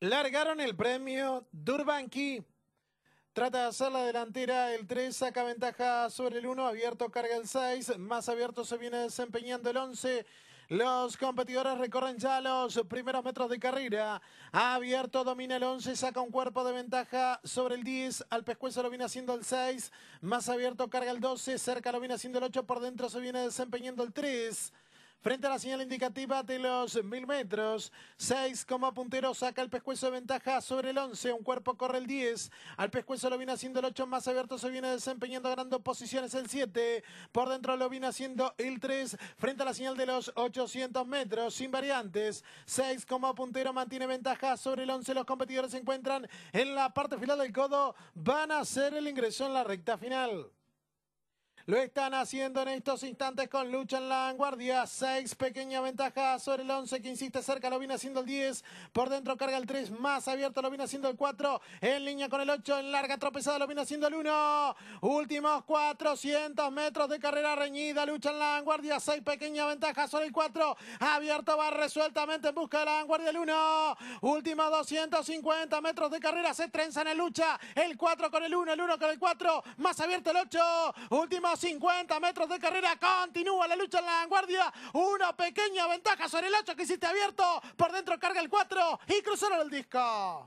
Largaron el premio Durbanqui. Trata de hacer la delantera, el 3 saca ventaja sobre el 1, abierto carga el 6, más abierto se viene desempeñando el 11. Los competidores recorren ya los primeros metros de carrera. Abierto domina el 11, saca un cuerpo de ventaja sobre el 10. Al pescuezo lo viene haciendo el 6. Más abierto carga el 12, cerca lo viene haciendo el 8. Por dentro se viene desempeñando el 3. Frente a la señal indicativa de los mil metros, 6 como puntero saca el pescuezo de ventaja sobre el 11, un cuerpo corre el 10, al pescuezo lo viene haciendo el 8 más abierto, se viene desempeñando ganando posiciones el 7, por dentro lo viene haciendo el 3, frente a la señal de los 800 metros, sin variantes, 6 como puntero mantiene ventaja sobre el 11, los competidores se encuentran en la parte final del codo, van a hacer el ingreso en la recta final. Lo están haciendo en estos instantes con lucha en la vanguardia. 6, pequeña ventaja sobre el 11 que insiste cerca, lo viene haciendo el 10. Por dentro carga el 3, más abierto lo viene haciendo el 4. En línea con el 8, en larga tropezada lo viene haciendo el 1. Últimos 400 metros de carrera reñida. Lucha en la vanguardia. 6, pequeña ventaja sobre el 4. Abierto va resueltamente en busca de la vanguardia el 1. Últimos 250 metros de carrera. Se trenzan en lucha. El 4 con el 1, el 1 con el 4. Más abierto el 8. Últimos 50 metros de carrera. Continúa la lucha en la vanguardia. Una pequeña ventaja sobre el 8 que hiciste abierto. Por dentro carga el 4 y cruzaron el disco.